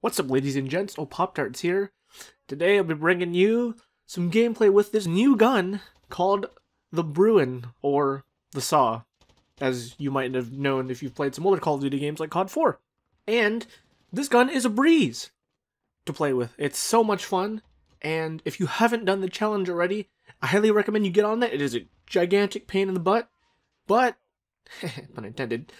What's up ladies and gents, Oh, Pop Tarts here. Today I'll be bringing you some gameplay with this new gun called the Bruin, or the Saw, as you might have known if you've played some older Call of Duty games like COD 4. And this gun is a breeze to play with. It's so much fun, and if you haven't done the challenge already, I highly recommend you get on that. It is a gigantic pain in the butt, but, pun intended,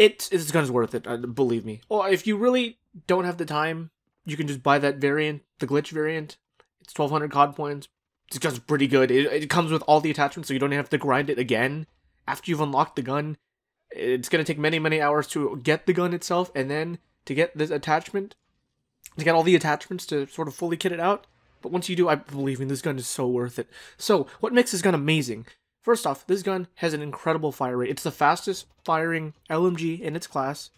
it is guns worth it. Uh, believe me. Well, if you really don't have the time, you can just buy that variant, the glitch variant. It's twelve hundred COD points. It's just pretty good. It, it comes with all the attachments, so you don't have to grind it again after you've unlocked the gun. It's gonna take many many hours to get the gun itself, and then to get this attachment, to get all the attachments to sort of fully kit it out. But once you do, I believe me, this gun is so worth it. So, what makes this gun amazing? First off, this gun has an incredible fire rate. It's the fastest firing LMG in its class.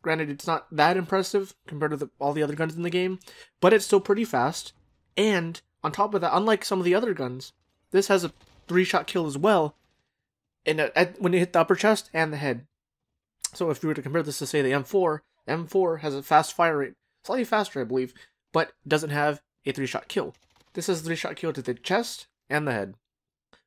Granted, it's not that impressive compared to the, all the other guns in the game, but it's still pretty fast. And on top of that, unlike some of the other guns, this has a three-shot kill as well, and uh, at, when it hit the upper chest and the head. So if you were to compare this to say the M4, M4 has a fast fire rate, slightly faster I believe, but doesn't have a three-shot kill. This has three-shot kill to the chest and the head.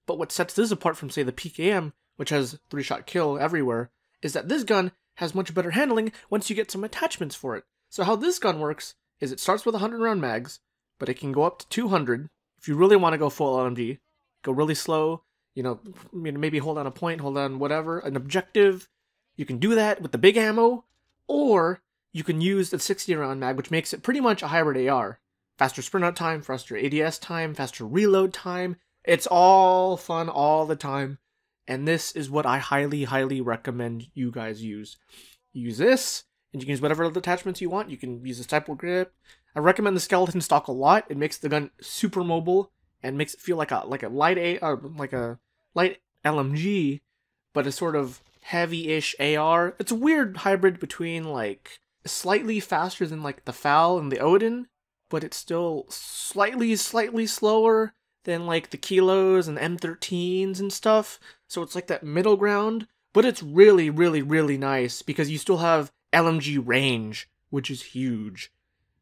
But what sets this apart from, say, the PKM, which has three shot kill everywhere, is that this gun has much better handling once you get some attachments for it. So, how this gun works is it starts with 100 round mags, but it can go up to 200 if you really want to go full LMG, go really slow, you know, maybe hold on a point, hold on whatever, an objective. You can do that with the big ammo, or you can use the 60 round mag, which makes it pretty much a hybrid AR. Faster sprint out time, faster ADS time, faster reload time, it's all fun all the time. And this is what I highly, highly recommend you guys use. Use this, and you can use whatever attachments you want. You can use a staple grip. I recommend the skeleton stock a lot. It makes the gun super mobile and makes it feel like a like a light a uh, like a light LMG, but a sort of heavy-ish AR. It's a weird hybrid between like slightly faster than like the Fowl and the Odin, but it's still slightly, slightly slower than like the kilos and M13s and stuff. So it's like that middle ground, but it's really, really, really nice because you still have LMG range, which is huge.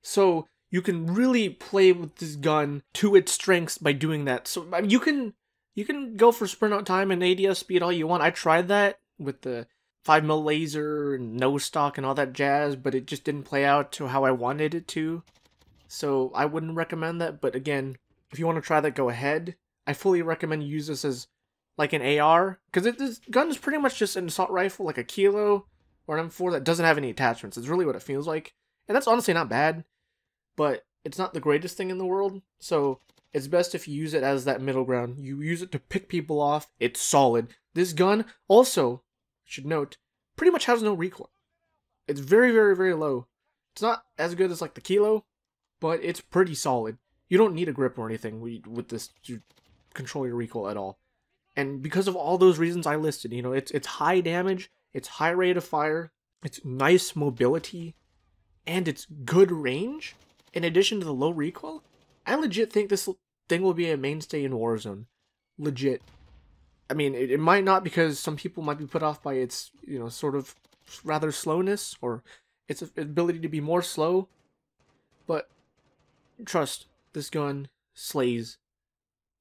So you can really play with this gun to its strengths by doing that. So I mean, you can you can go for sprint out time and ADS speed all you want. I tried that with the 5mm laser and no stock and all that jazz, but it just didn't play out to how I wanted it to. So I wouldn't recommend that, but again, if you want to try that, go ahead. I fully recommend you use this as like an AR because this gun is pretty much just an assault rifle, like a kilo or an M4 that doesn't have any attachments. It's really what it feels like, and that's honestly not bad, but it's not the greatest thing in the world. So it's best if you use it as that middle ground. You use it to pick people off. It's solid. This gun also, should note, pretty much has no recoil. It's very, very, very low. It's not as good as like the kilo, but it's pretty solid. You don't need a grip or anything with this to control your recoil at all. And because of all those reasons I listed, you know, it's it's high damage, it's high rate of fire, it's nice mobility, and it's good range. In addition to the low recoil, I legit think this thing will be a mainstay in Warzone. Legit. I mean, it, it might not because some people might be put off by its, you know, sort of rather slowness or its ability to be more slow. But trust, this gun slays.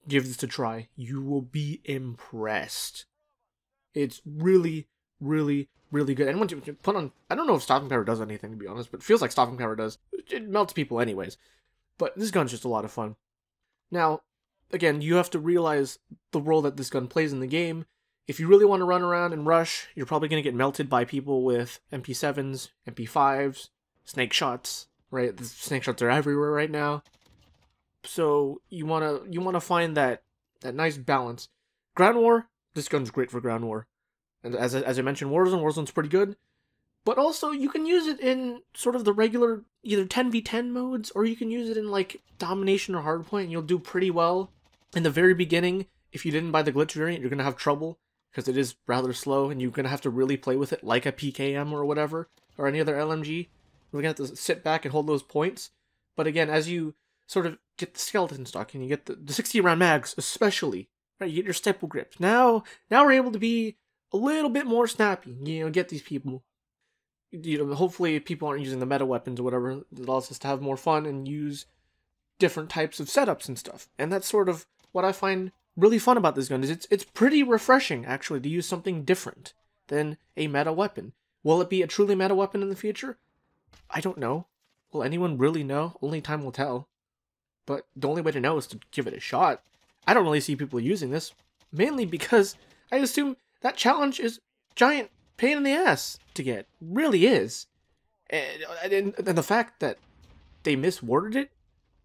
Give this a try. You will be impressed. It's really, really, really good. And once you put on, I don't know if stopping power does anything to be honest, but feels like stopping power does. It melts people anyways. But this gun's just a lot of fun. Now, again, you have to realize the role that this gun plays in the game. If you really want to run around and rush, you're probably going to get melted by people with MP7s, MP5s, snake shots, right? The snake shots are everywhere right now. So you wanna you wanna find that that nice balance. Ground War, this gun's great for ground war, and as as I mentioned, Warzone Warzone's pretty good, but also you can use it in sort of the regular either 10v10 modes or you can use it in like domination or hardpoint, and you'll do pretty well. In the very beginning, if you didn't buy the glitch variant, you're gonna have trouble because it is rather slow, and you're gonna have to really play with it like a PKM or whatever or any other LMG. You're gonna have to sit back and hold those points. But again, as you sort of get the skeleton stock and you get the, the 60 round mags especially right you get your staple grip now now we're able to be a little bit more snappy you know get these people you know hopefully people aren't using the meta weapons or whatever it allows us to have more fun and use different types of setups and stuff and that's sort of what i find really fun about this gun is it's it's pretty refreshing actually to use something different than a meta weapon will it be a truly meta weapon in the future i don't know will anyone really know only time will tell but the only way to know is to give it a shot. I don't really see people using this, mainly because I assume that challenge is giant pain in the ass to get. Really is. And, and, and the fact that they misworded it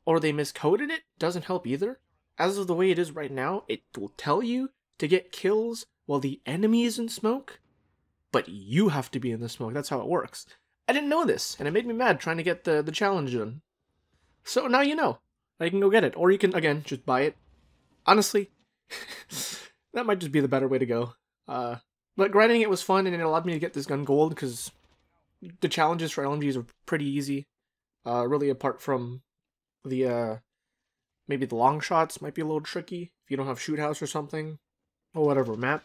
or they miscoded it doesn't help either. As of the way it is right now, it will tell you to get kills while the enemy is in smoke, but you have to be in the smoke. That's how it works. I didn't know this, and it made me mad trying to get the, the challenge done. So now you know. I can go get it. Or you can, again, just buy it. Honestly, that might just be the better way to go. Uh, but grinding it was fun, and it allowed me to get this gun gold, because the challenges for LMGs are pretty easy. Uh, really, apart from the, uh, maybe the long shots might be a little tricky, if you don't have shoot house or something, or whatever map.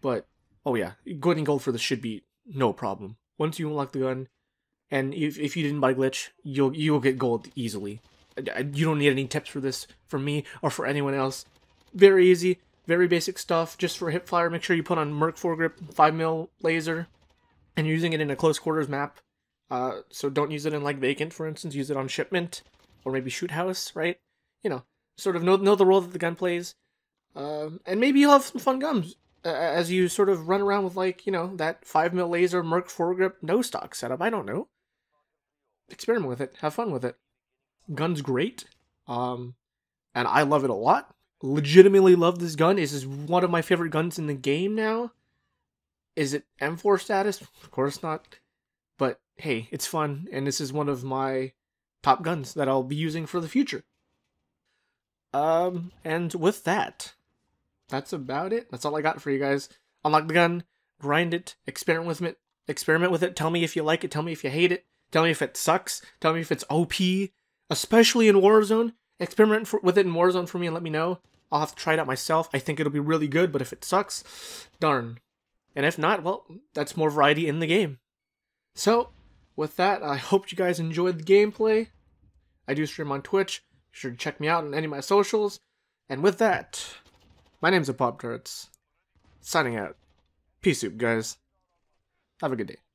But, oh yeah, getting gold for this should be no problem. Once you unlock the gun, and if, if you didn't buy glitch, you'll you'll get gold easily you don't need any tips for this from me or for anyone else. Very easy, very basic stuff. Just for hip fire. make sure you put on Merc foregrip, 5 mil laser, and you're using it in a close quarters map. Uh, so don't use it in like vacant, for instance. Use it on shipment or maybe shoot house, right? You know, sort of know know the role that the gun plays, uh, and maybe you'll have some fun guns uh, as you sort of run around with like you know that five mil laser Merc foregrip no stock setup. I don't know. Experiment with it. Have fun with it gun's great. Um, and I love it a lot. Legitimately love this gun. This is one of my favorite guns in the game now. Is it M4 status? Of course not. But hey, it's fun, and this is one of my top guns that I'll be using for the future. Um, and with that, that's about it. That's all I got for you guys. Unlock the gun, grind it, experiment with it, experiment with it. Tell me if you like it. Tell me if you hate it. Tell me if it sucks. Tell me if it's OP especially in Warzone. Experiment for, with it in Warzone for me and let me know. I'll have to try it out myself. I think it'll be really good, but if it sucks, darn. And if not, well, that's more variety in the game. So, with that, I hope you guys enjoyed the gameplay. I do stream on Twitch. Be sure to check me out on any of my socials. And with that, my name's a Pop Signing out. Peace soup, guys. Have a good day.